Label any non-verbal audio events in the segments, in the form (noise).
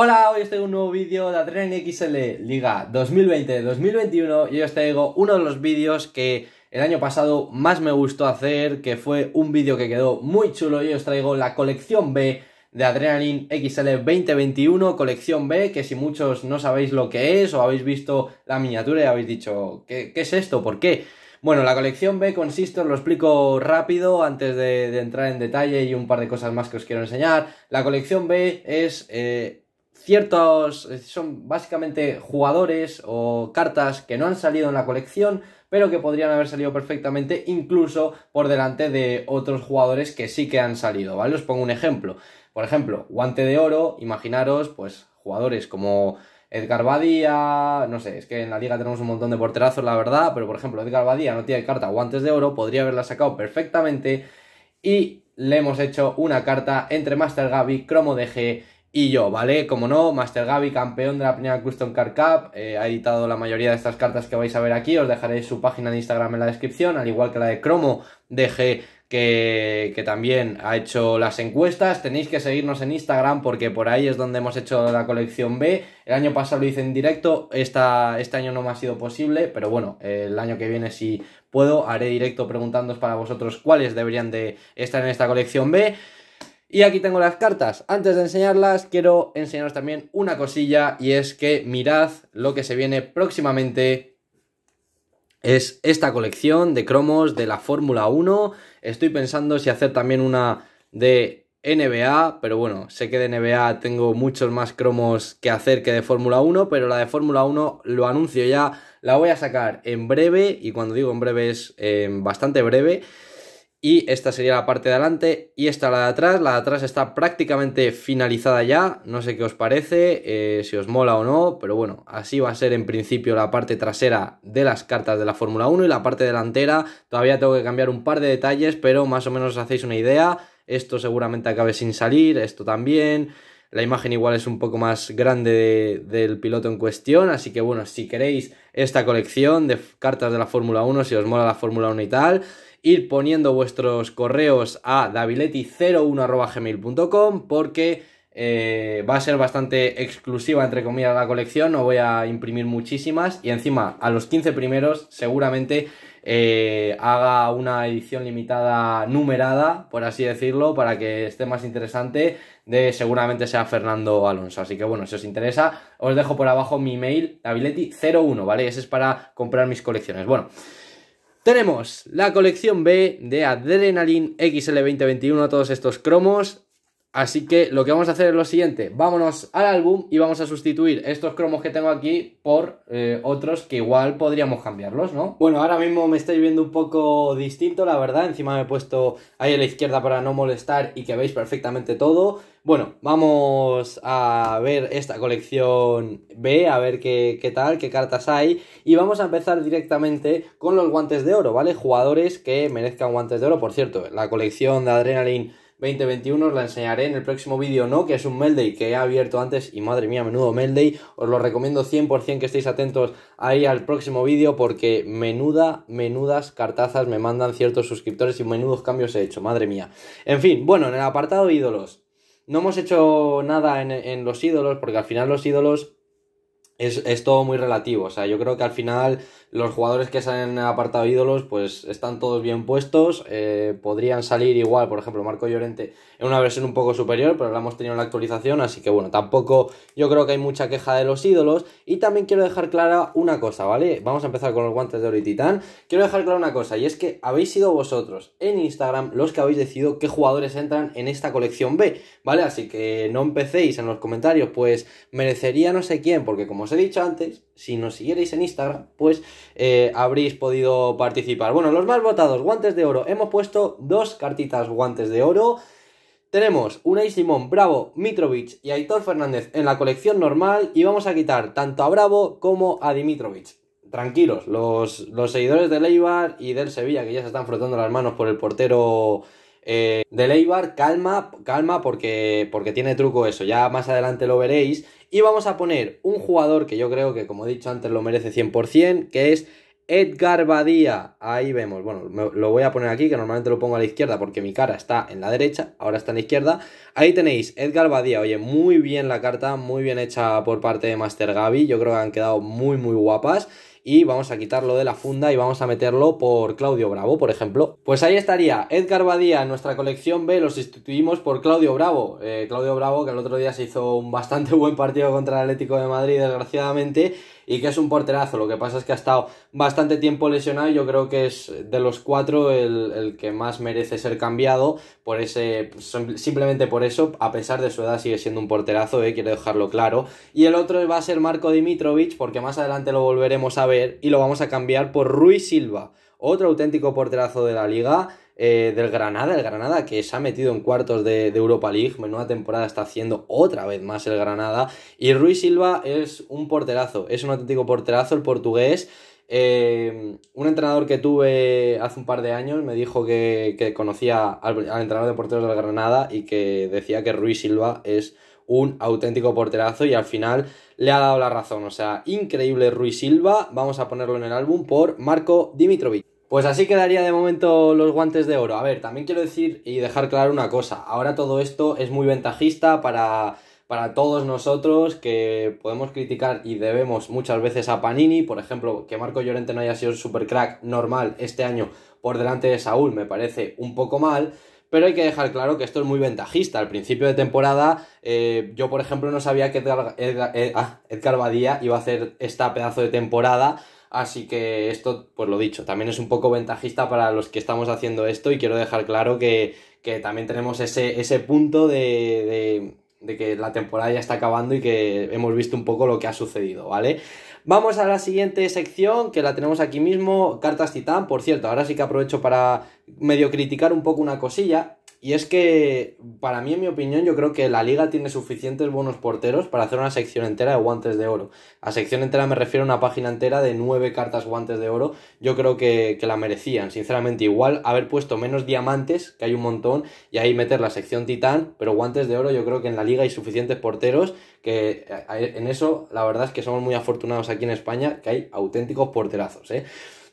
Hola, hoy os traigo un nuevo vídeo de Adrenaline XL Liga 2020-2021 y os traigo uno de los vídeos que el año pasado más me gustó hacer, que fue un vídeo que quedó muy chulo y os traigo la colección B de Adrenaline XL 2021, colección B, que si muchos no sabéis lo que es o habéis visto la miniatura y habéis dicho, ¿qué, es esto? ¿Por qué? Bueno, la colección B consiste, os lo explico rápido antes de, entrar en detalle y un par de cosas más que os quiero enseñar. La colección B es... Eh, ciertos, eh, son básicamente jugadores o cartas que no han salido en la colección, pero que podrían haber salido perfectamente incluso por delante de otros jugadores que sí que han salido, ¿vale? Os pongo un ejemplo. Por ejemplo, guante de oro, imaginaros, pues jugadores como Edgar Badía, no sé, es que en la liga tenemos un montón de porterazos, la verdad, pero por ejemplo, Edgar Badía no tiene carta guantes de oro, podría haberla sacado perfectamente y le hemos hecho una carta entre Master Gabi, Cromo de G y yo, ¿vale? Como no, Master Gabby, campeón de la primera Custom Car Cup, eh, ha editado la mayoría de estas cartas que vais a ver aquí, os dejaré su página de Instagram en la descripción, al igual que la de Cromo, dejé que, también ha hecho las encuestas. Tenéis que seguirnos en Instagram porque por ahí es donde hemos hecho la colección B. El año pasado lo hice en directo, este año no me ha sido posible, pero bueno, el año que viene si puedo haré directo preguntándoos para vosotros cuáles deberían de estar en esta colección B. Y aquí tengo las cartas. Antes de enseñarlas, quiero enseñaros también una cosilla y es que mirad lo que se viene próximamente. Es esta colección de cromos de la Fórmula 1. Estoy pensando si hacer también una de NBA, pero bueno, sé que de NBA tengo muchos más cromos que hacer que de Fórmula 1, pero la de Fórmula 1 lo anuncio ya, la voy a sacar en breve y cuando digo en breve es eh, bastante breve y esta sería la parte de adelante y esta la de atrás. La de atrás está prácticamente finalizada ya, no sé qué os parece, eh, si os mola o no, pero bueno, así va a ser en principio la parte trasera de las cartas de la Fórmula 1 y la parte delantera. Todavía tengo que cambiar un par de detalles, pero más o menos os hacéis una idea. Esto seguramente acabe sin salir, esto también. La imagen igual es un poco más grande del piloto en cuestión, así que bueno, si queréis esta colección de cartas de la Fórmula 1, si os mola la Fórmula 1 y tal, ir poniendo vuestros correos a daviletti01.gmail.com porque eh, va a ser bastante exclusiva, entre comillas, la colección, no voy a imprimir muchísimas y encima a los 15 primeros seguramente eh, haga una edición limitada numerada, por así decirlo, para que esté más interesante de seguramente sea Fernando Alonso. Así que bueno, si os interesa, os dejo por abajo mi mail, davileti01, ¿vale? Ese es para comprar mis colecciones. Bueno. Tenemos la colección B de Adrenaline XL2021, todos estos cromos, Así que lo que vamos a hacer es lo siguiente, vámonos al álbum y vamos a sustituir estos cromos que tengo aquí por eh, otros que igual podríamos cambiarlos, ¿no? Bueno, ahora mismo me estáis viendo un poco distinto, la verdad, encima me he puesto ahí a la izquierda para no molestar y que veis perfectamente todo. Bueno, vamos a ver esta colección B, a ver qué, qué, tal, qué cartas hay. Y vamos a empezar directamente con los guantes de oro, ¿vale? Jugadores que merezcan guantes de oro. Por cierto, la colección de Adrenaline 2021. Os la enseñaré en el próximo vídeo, no, que es un Melday que he abierto antes y madre mía, menudo Melday. Os lo recomiendo 100% que estéis atentos ahí al próximo vídeo porque menuda, menudas cartazas me mandan ciertos suscriptores y menudos cambios he hecho, madre mía. En fin, bueno, en el apartado ídolos. No hemos hecho nada en, los ídolos porque al final los ídolos es, es, todo muy relativo. O sea, yo creo que al final los jugadores que salen en apartado ídolos, pues están todos bien puestos. Eh, podrían salir igual, por ejemplo, Marco Llorente en una versión un poco superior, pero la hemos tenido en la actualización, así que bueno, tampoco yo creo que hay mucha queja de los ídolos. Y también quiero dejar clara una cosa, ¿vale? Vamos a empezar con los guantes de oro titán. Quiero dejar clara una cosa, y es que habéis sido vosotros en Instagram los que habéis decidido qué jugadores entran en esta colección B, ¿vale? Así que no empecéis en los comentarios, pues merecería no sé quién, porque como os he dicho antes, si nos siguierais en Instagram, pues eh, habréis podido participar. Bueno, los más votados, guantes de oro. Hemos puesto dos cartitas guantes de oro. Tenemos y Simón, Bravo, Mitrovic y Aitor Fernández en la colección normal y vamos a quitar tanto a Bravo como a Dimitrovic. Tranquilos, los, los seguidores de Leibar y del Sevilla que ya se están frotando las manos por el portero eh, de Leibar, calma, calma, porque, porque tiene truco eso. Ya más adelante lo veréis. Y vamos a poner un jugador que yo creo que, como he dicho antes, lo merece 100%, que es Edgar Badía. Ahí vemos, bueno, lo voy a poner aquí, que normalmente lo pongo a la izquierda porque mi cara está en la derecha, ahora está en la izquierda. Ahí tenéis, Edgar Badía. Oye, muy bien la carta, muy bien hecha por parte de Master Gaby. Yo creo que han quedado muy, muy guapas y vamos a quitarlo de la funda y vamos a meterlo por Claudio Bravo, por ejemplo. Pues ahí estaría, Edgar Badía en nuestra colección B lo sustituimos por Claudio Bravo. Eh, Claudio Bravo que el otro día se hizo un bastante (laughs) buen partido contra el Atlético de Madrid, desgraciadamente y que es un porterazo. Lo que pasa es que ha estado bastante tiempo lesionado yo creo que es de los cuatro el, que más merece ser cambiado por ese simplemente por eso, a pesar de su edad sigue siendo un porterazo, ¿eh? quiero dejarlo claro. Y el otro va a ser Marco Dimitrovich porque más adelante lo volveremos a ver y lo vamos a cambiar por Rui Silva, otro auténtico porterazo de la liga eh, del Granada, el Granada que se ha metido en cuartos de, Europa League, menuda temporada está haciendo otra vez más el Granada, y Ruiz Silva es un porterazo, es un auténtico porterazo el portugués. Eh, un entrenador que tuve hace un par de años me dijo que, conocía al, al, entrenador de porteros del Granada y que decía que Ruiz Silva es un auténtico porterazo y al final le ha dado la razón. O sea, increíble Ruiz Silva, vamos a ponerlo en el álbum por Marco Dimitrovic. Pues así quedaría de momento los guantes de oro. A ver, también quiero decir y dejar claro una cosa. Ahora todo esto es muy ventajista para, para todos nosotros que podemos criticar y debemos muchas veces a Panini. Por ejemplo, que Marco Llorente no haya sido super crack normal este año por delante de Saúl me parece un poco mal. Pero hay que dejar claro que esto es muy ventajista. Al principio de temporada, eh, yo por ejemplo no sabía que eh, ah, Edgar, Badía iba a hacer esta pedazo de temporada Así que esto, pues lo dicho, también es un poco ventajista para los que estamos haciendo esto y quiero dejar claro que, también tenemos ese, punto de, de, que la temporada ya está acabando y que hemos visto un poco lo que ha sucedido, ¿vale? Vamos a la siguiente sección que la tenemos aquí mismo, Cartas Titán. Por cierto, ahora sí que aprovecho para medio criticar un poco una cosilla. Y es que, para mí, en mi opinión, yo creo que la liga tiene suficientes buenos porteros para hacer una sección entera de guantes de oro. A sección entera me refiero a una página entera de nueve cartas guantes de oro. Yo creo que, que la merecían, sinceramente. Igual haber puesto menos diamantes, que hay un montón, y ahí meter la sección titán, pero guantes de oro yo creo que en la liga hay suficientes porteros que eh, en eso la verdad es que somos muy afortunados aquí en España, que hay auténticos porterazos, ¿eh?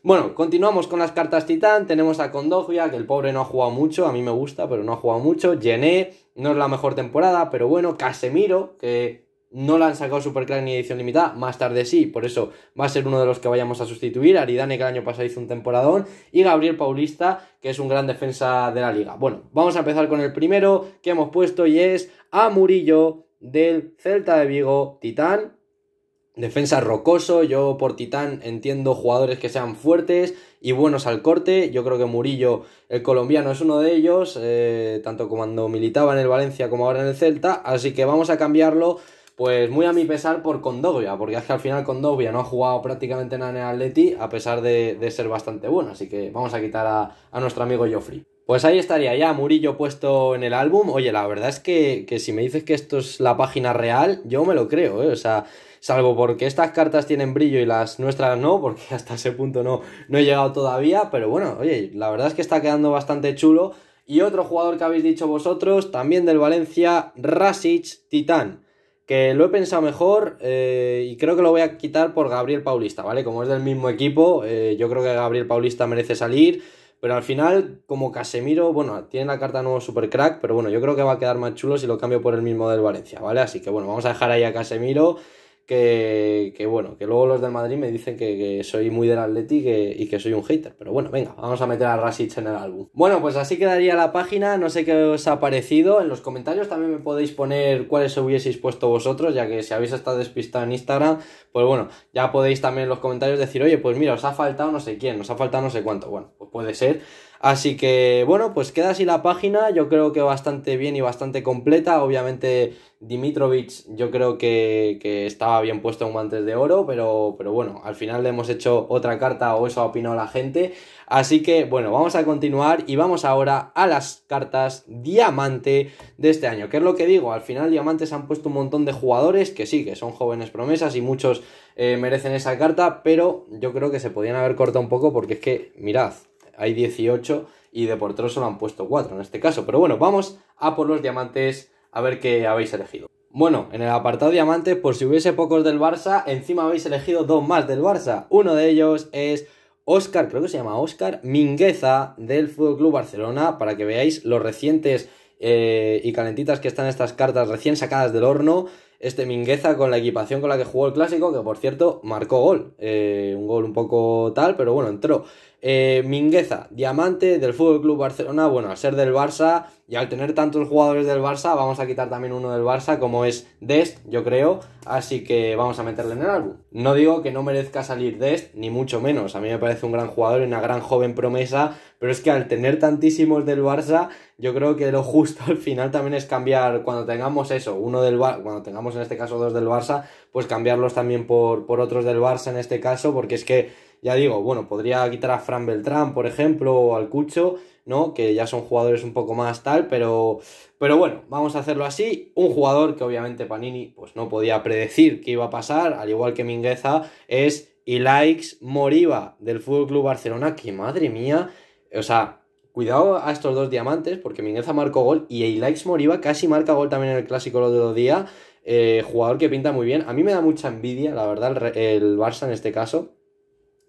Bueno, continuamos con las cartas titán. Tenemos a Kondogia, que el pobre no ha jugado mucho. A mí me gusta, pero no ha jugado mucho. Gené, no es la mejor temporada, pero bueno. Casemiro, que no la han sacado Superclan ni edición limitada. Más tarde sí, por eso va a ser uno de los que vayamos a sustituir. Aridane, que el año pasado hizo un temporadón. Y Gabriel Paulista, que es un gran defensa de la liga. Bueno, vamos a empezar con el primero que hemos puesto y es a Murillo del Celta de Vigo, titán Defensa rocoso, yo por Titán entiendo jugadores que sean fuertes y buenos al corte. Yo creo que Murillo, el colombiano, es uno de ellos, eh, tanto cuando militaba en el Valencia como ahora en el Celta. Así que vamos a cambiarlo, pues muy a mi pesar, por Condovia, porque es que al final Condovia no ha jugado prácticamente nada en el Atleti, a pesar de, ser bastante bueno. Así que vamos a quitar a, nuestro amigo Joffrey. Pues ahí estaría ya Murillo puesto en el álbum. Oye, la verdad es que, que si me dices que esto es la página real, yo me lo creo, ¿eh? O sea, salvo porque estas cartas tienen brillo y las nuestras no, porque (laughs) hasta ese punto no, no he llegado todavía, pero bueno, oye, la verdad es que está quedando bastante chulo. Y otro jugador que habéis dicho vosotros, también del Valencia, Rasic Titán, que lo he pensado mejor eh, y creo que lo voy a quitar por Gabriel Paulista, ¿vale? Como es del mismo equipo, eh, yo creo que Gabriel Paulista merece salir. Pero al final, como Casemiro, bueno, tiene la carta nuevo super crack, pero bueno, yo creo que va a quedar más chulo si lo cambio por el mismo del Valencia, ¿vale? Así que bueno, vamos a dejar ahí a Casemiro que, bueno, que luego los del Madrid me dicen que, soy muy del Atleti y que soy un hater. Pero bueno, venga, vamos a meter a Rasic en el álbum. Bueno, pues así quedaría la página. No sé qué os ha parecido. En los comentarios también me podéis poner cuáles hubieseis puesto vosotros, ya que si habéis estado despistado en Instagram, pues bueno, ya podéis también en los comentarios decir, oye, pues mira, os ha faltado no sé quién, os ha faltado no sé cuánto. Bueno, pues puede ser. Así que bueno, pues queda así la página, yo creo que bastante bien y bastante completa. Obviamente Dimitrovich yo creo que, estaba bien puesto en guantes de oro, pero, pero bueno, al final le hemos hecho otra carta o eso ha opinado la gente. Así que bueno, vamos a continuar y vamos ahora a las cartas diamante de este año. ¿Qué es lo que digo? Al final diamantes han puesto un montón de jugadores que sí, que son jóvenes promesas y muchos eh, merecen esa carta, pero yo creo que se podían haber cortado un poco porque es que, mirad, hay 18 y de portero solo han puesto 4 en este caso. Pero bueno, vamos a por los diamantes a ver qué habéis elegido. Bueno, en el apartado diamantes, por si hubiese pocos del Barça, encima habéis elegido dos más del Barça. Uno de ellos es Oscar, creo que se llama Oscar Mingueza del FC Club Barcelona, para que veáis los recientes eh, y calentitas que están estas cartas recién sacadas del horno. Este Mingueza con la equipación con la que jugó el clásico, que por cierto marcó gol. Eh, un gol un poco tal, pero bueno, entró. Eh, Mingueza, diamante del Fútbol Club Barcelona. Bueno, al ser del Barça y al tener tantos jugadores del Barça, vamos a quitar también uno del Barça, como es Dest, yo creo. Así que vamos a meterle en el álbum. No digo que no merezca salir Dest, ni mucho menos. A mí me parece un gran jugador y una gran joven promesa. Pero es que al tener tantísimos del Barça, yo creo que lo justo al final también es cambiar cuando tengamos eso, uno del Barça, cuando tengamos en este caso dos del Barça, pues cambiarlos también por, por otros del Barça en este caso, porque es que ya digo, bueno, podría quitar a Fran Beltrán, por ejemplo, o al Cucho, ¿no? Que ya son jugadores un poco más tal, pero, pero bueno, vamos a hacerlo así. Un jugador que obviamente Panini pues no podía predecir que iba a pasar, al igual que Mingueza, es Ilaix Moriba del Fútbol Club Barcelona, que madre mía, o sea, cuidado a estos dos diamantes, porque Mingueza marcó gol y Ilaix Moriba casi marca gol también en el clásico de los día. días eh, jugador que pinta muy bien. A mí me da mucha envidia, la verdad, el Barça en este caso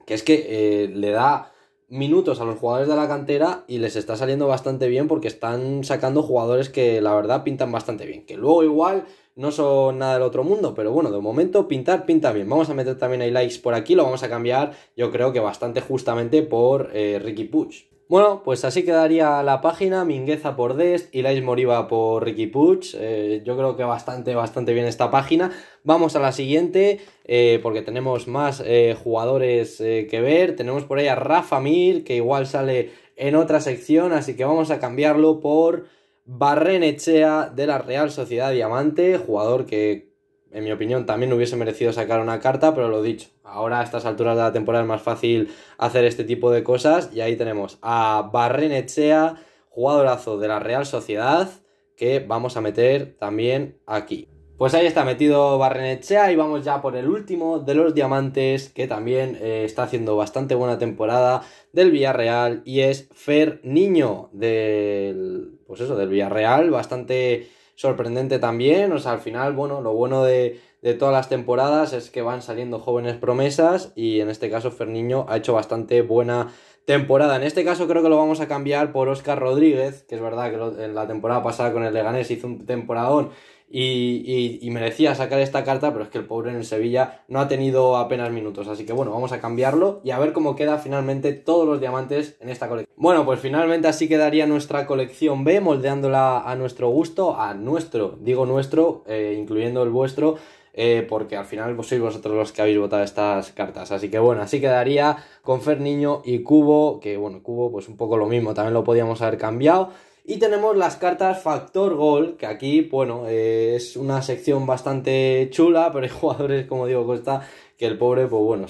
que es que eh, le da minutos a los jugadores de la cantera y les está saliendo bastante bien porque están sacando jugadores que la verdad pintan bastante bien, que luego igual no son nada del otro mundo, pero bueno, de momento pintar pinta bien. Vamos a meter también a likes por aquí, lo vamos a cambiar yo creo que bastante justamente por eh, Ricky Puch. Bueno, pues así quedaría la página, Mingueza por Dest, y Lais Moriba por Ricky Puch. Eh, yo creo que bastante, bastante bien esta página. Vamos a la siguiente, eh, porque tenemos más eh, jugadores que ver. Tenemos por ahí a Rafa Mir, que igual sale en otra sección, así que vamos a cambiarlo por Barrenechea de la Real Sociedad Diamante, jugador que en mi opinión, también hubiese merecido sacar una carta, pero lo dicho, ahora a estas alturas de la temporada es más fácil hacer este tipo de cosas. Y ahí tenemos a Barrenechea, jugadorazo de la Real Sociedad, que vamos a meter también aquí. Pues ahí está metido Barrenechea y vamos ya por el último de los diamantes que también eh, está haciendo bastante buena temporada del Villarreal y es Fer Niño del, pues eso, del Villarreal, bastante sorprendente también. O sea, al final, bueno, lo bueno de, todas las temporadas es que van saliendo jóvenes promesas y en este caso Ferniño ha hecho bastante buena temporada. En este caso creo que lo vamos a cambiar por Oscar Rodríguez, que es verdad que en la temporada pasada con el Leganés hizo un temporadón y, y, merecía sacar esta carta, pero es que el pobre en el Sevilla no ha tenido apenas minutos. Así que bueno, vamos a cambiarlo y a ver cómo queda finalmente todos los diamantes en esta colección. Bueno, pues finalmente así quedaría nuestra colección B, moldeándola a nuestro gusto, a nuestro, digo nuestro, eh, incluyendo el vuestro. Eh, porque al final sois vosotros los que habéis votado estas cartas. Así que bueno, así quedaría con Fer y Cubo, que bueno, Cubo pues un poco lo mismo, también lo podíamos haber cambiado. Y tenemos las cartas Factor Gol, que aquí, bueno, eh, es una sección bastante chula, (laughs) pero hay jugadores, como digo, Costa, que el pobre, pues bueno,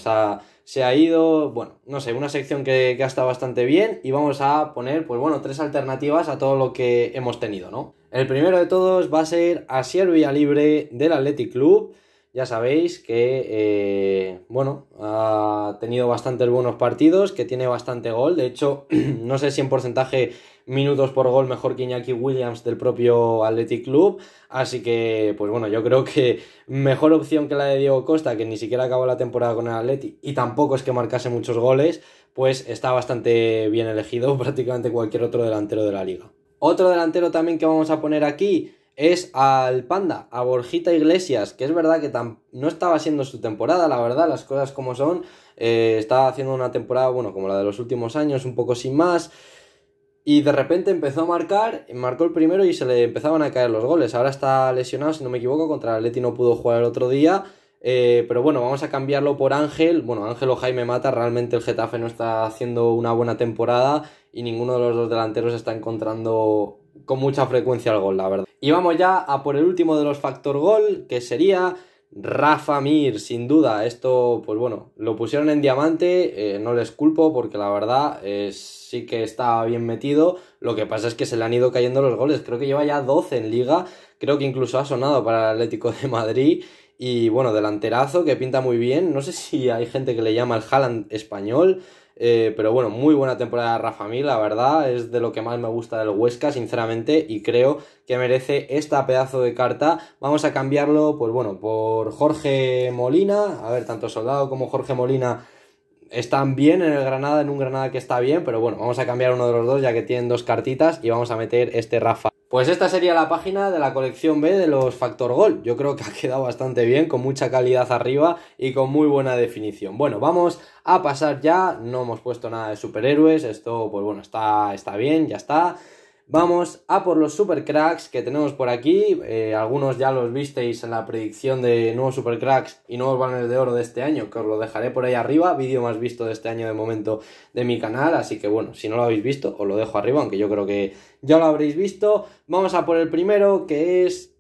se ha, ido, bueno, no sé, una sección que, que ha estado bastante bien y vamos a poner, pues bueno, tres alternativas a todo lo que hemos tenido, ¿no? El primero de todos va a ser a Villa libre del Athletic Club. Ya sabéis que, eh, bueno, ha tenido bastantes buenos partidos, que tiene bastante gol. De hecho, (clears throat) no sé si en porcentaje minutos por gol mejor que Iñaki Williams del propio Athletic Club. Así que, pues bueno, yo creo que mejor opción que la de Diego Costa, que ni siquiera acabó la temporada con el Athletic y tampoco es que marcase muchos goles, pues está bastante bien elegido (laughs) prácticamente cualquier otro delantero de la liga. Otro delantero también que vamos a poner aquí es al Panda, a Borjita Iglesias, que es verdad que no estaba siendo su temporada, la verdad, las cosas como son. Eh, estaba haciendo una temporada, bueno, como la de los últimos años, un poco sin más. Y de repente empezó a marcar, marcó el primero y se le empezaban a caer los goles. Ahora está lesionado, si no me equivoco, contra el Atleti no pudo jugar el otro día. Eh, pero bueno, vamos a cambiarlo por Ángel. Bueno, Ángel o Jaime Mata, realmente el Getafe no está haciendo una buena temporada y ninguno de los dos delanteros está encontrando con mucha frecuencia el gol, la verdad. Y vamos ya a por el último de los factor gol, que sería Rafa Mir, sin duda, esto, pues bueno, lo pusieron en diamante, eh, no les culpo porque la verdad es eh, sí que estaba bien metido, lo que pasa es que se le han ido cayendo los goles, creo que lleva ya 12 en liga, creo que incluso ha sonado para el Atlético de Madrid y bueno, delanterazo que pinta muy bien, no sé si hay gente que le llama el Haaland español, eh, pero bueno, muy buena temporada de Rafa Mil, la verdad, es de lo que más me gusta del Huesca, sinceramente, y creo que merece esta pedazo de carta. Vamos a cambiarlo, pues bueno, por Jorge Molina, a ver, tanto Soldado como Jorge Molina están bien en el Granada, en un Granada que está bien, pero bueno, vamos a cambiar uno de los dos ya que tienen dos cartitas y vamos a meter este Rafa. Pues esta sería la página de la colección B de los Factor Gold, Yo creo que ha quedado bastante bien, con mucha calidad arriba y con muy buena definición. Bueno, vamos a pasar ya. No hemos puesto nada de superhéroes. Esto, pues bueno, está, está bien, ya está. Vamos a por los supercracks que tenemos por aquí. Eh, algunos ya los visteis en la predicción de nuevos supercracks y nuevos balones de oro de este año, que os lo dejaré por ahí arriba. Vídeo más visto de este año de momento de mi canal. Así que bueno, si no lo habéis visto, os lo dejo arriba, aunque yo creo que ya lo habréis visto. Vamos a por el primero, que es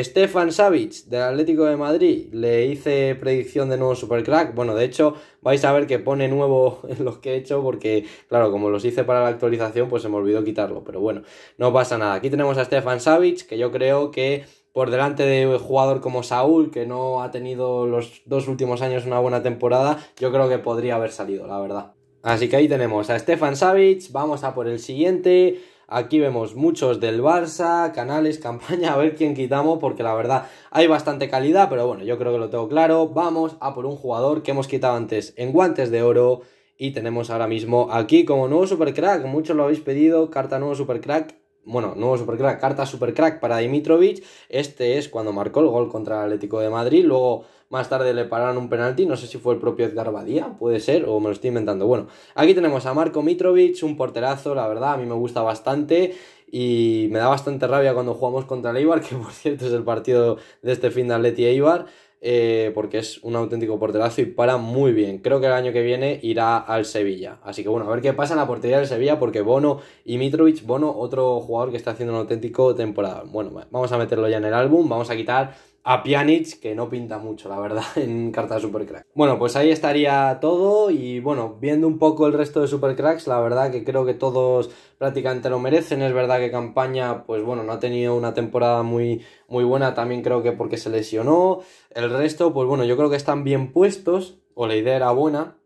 Stefan Savic del Atlético de Madrid, le hice predicción de nuevo Supercrack. Bueno, de hecho, vais a ver que pone nuevo en (laughs) los que he hecho porque, claro, como los hice para la actualización, pues se me olvidó quitarlo. Pero bueno, no pasa nada. Aquí tenemos a Stefan Savic, que yo creo que por delante de un jugador como Saúl, que no ha tenido los dos últimos años una buena temporada, yo creo que podría haber salido, la verdad. Así que ahí tenemos a Stefan Savic, vamos a por el siguiente. Aquí vemos muchos del Barça, canales, (laughs) campaña, a ver quién quitamos, porque la verdad hay bastante calidad, pero bueno, yo creo que lo tengo claro. Vamos a por un jugador que hemos quitado antes en guantes de oro y tenemos ahora mismo aquí como nuevo supercrack, muchos lo habéis pedido, carta nuevo supercrack bueno, nuevo supercrack, carta supercrack para Dimitrovic. Este es cuando marcó el gol contra el Atlético de Madrid. Luego, más tarde le pararon un penalti. No sé si fue el propio Edgar Badía, puede ser, o me lo estoy inventando. Bueno, aquí tenemos a Marco Mitrovic, un porterazo, la verdad, a mí me gusta bastante. Y me da bastante rabia cuando jugamos contra el Eibar, (laughs) que por cierto es el partido de este fin de Atleti Eibar. Eh, porque es un auténtico porterazo y para muy bien. Creo que el año que viene irá al Sevilla. Así que bueno, a ver qué pasa en la portería del Sevilla, porque Bono y Mitrovic, Bono, otro jugador que está haciendo un auténtico temporada. Bueno, vamos a meterlo ya en el álbum, vamos a quitar a Pjanic, que no pinta mucho, la verdad, (laughs) en de Supercrack. Bueno, pues ahí estaría todo y bueno, viendo un poco el resto de Supercracks, la verdad que creo que todos prácticamente lo merecen. Es verdad que Campaña, pues bueno, no ha tenido una temporada muy, muy buena, también creo que porque se lesionó. El resto, pues bueno, yo creo que están bien puestos, o la idea era buena.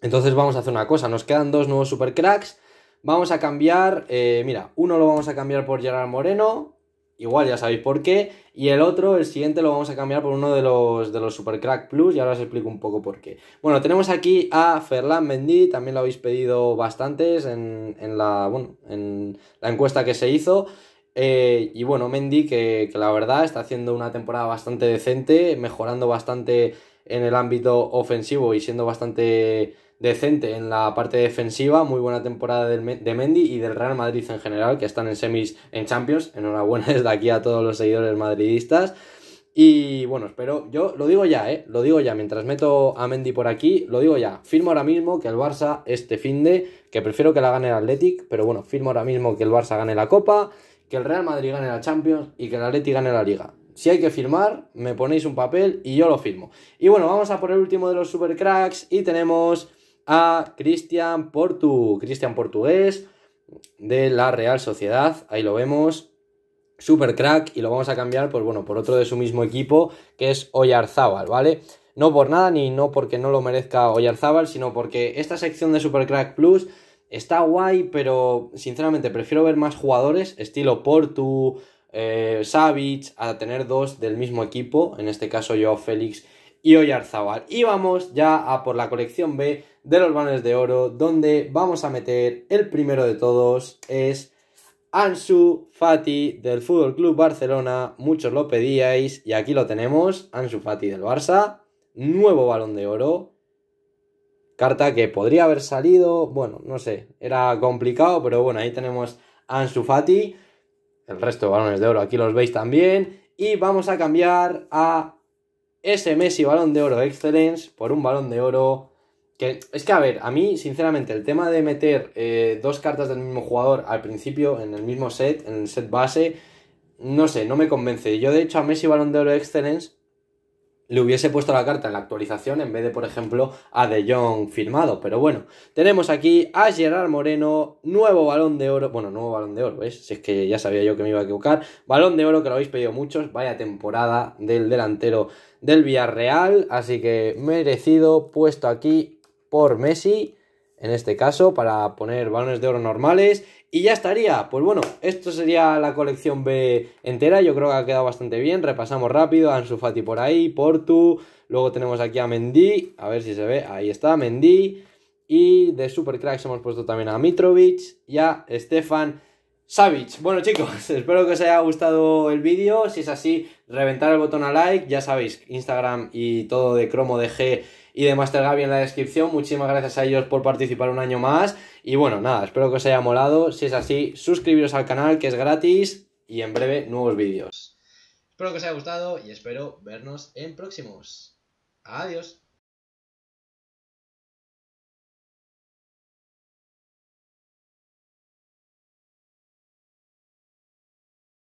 Entonces vamos a hacer una cosa, nos quedan dos nuevos Supercracks. Vamos a cambiar, eh, mira, uno lo vamos a cambiar por Gerard Moreno, Igual ya sabéis por qué. Y el otro, el siguiente, lo vamos a cambiar por uno de los, de los Super Crack Plus y ahora os explico un poco por qué. Bueno, tenemos aquí a Ferland Mendy, también lo habéis pedido bastantes en, en la, bueno, en la encuesta que se hizo. Eh, y bueno, Mendy, que la verdad está haciendo una temporada bastante decente, mejorando bastante en el ámbito ofensivo y siendo bastante decente en la parte defensiva, muy buena temporada de Mendy y del Real Madrid en general, que están en semis en Champions. Enhorabuena (laughs) desde aquí a todos los seguidores madridistas. Y bueno, espero, yo lo digo ya, ¿eh? Lo digo ya, mientras meto a Mendy por aquí, lo digo ya. Firmo ahora mismo que el Barça este fin de, que prefiero que la gane el Athletic, pero bueno, firmo ahora mismo que el Barça gane la Copa, que el Real Madrid gane la Champions y que el Athletic gane la Liga. Si hay que firmar, me ponéis un papel y yo lo firmo. Y bueno, vamos a por el último de los supercracks y tenemos a Cristian Portu, Cristian Portugués de la Real Sociedad, ahí lo vemos, super crack y lo vamos a cambiar pues bueno, por otro de su mismo equipo que es Oyarzábal, ¿vale? No por nada ni no porque no lo merezca Oyarzábal, sino porque esta sección de Super Crack Plus está guay, pero sinceramente prefiero ver más jugadores estilo Portu, eh, Savage, a tener dos del mismo equipo, en este caso yo Félix y Arzabal, Y vamos ya a por la colección B de los balones de oro, donde vamos a meter el primero de todos, es Ansu Fati del Fútbol Club Barcelona. Muchos lo pedíais y aquí lo tenemos, Ansu Fati del Barça, nuevo balón de oro. Carta que podría haber salido, bueno, no sé, era complicado, pero bueno, ahí tenemos Ansu Fati. El resto de balones de oro aquí los veis también. Y vamos a cambiar a ese Messi balón de oro Excellence por un balón de oro. Que, es que, a ver, a mí, sinceramente, el tema de meter eh, dos cartas del mismo jugador al principio en el mismo set, en el set base, no sé, no me convence. Yo, de hecho, a Messi balón de oro Excellence le hubiese puesto la carta en la actualización en vez de, por ejemplo, a De Jong firmado. Pero bueno, tenemos aquí a Gerard Moreno, nuevo balón de oro. Bueno, nuevo balón de oro, ¿ves? Si es que ya sabía yo que me iba a equivocar. Balón de oro que lo habéis pedido muchos. Vaya temporada del delantero del Villarreal. Así que merecido puesto aquí por Messi en este caso, para poner balones de oro normales. Y ya estaría. Pues bueno, esto sería la colección B entera. Yo creo que ha quedado bastante bien. Repasamos rápido. Ansu Fati por ahí, Portu. Luego tenemos aquí a Mendy. A ver si se ve. Ahí está, Mendy. Y de Supercracks hemos puesto también a Mitrovic y a Stefan Savic Bueno chicos, (laughs) espero que os haya gustado el vídeo. Si es así, reventar el botón a like. Ya sabéis, Instagram y todo de cromo de G y de Master en la descripción. Muchísimas gracias a ellos por participar un año más. Y bueno, nada, espero que os haya molado. Si es así, suscribiros al canal que es gratis y en breve nuevos vídeos. Espero que os haya gustado y espero vernos en próximos. Adiós.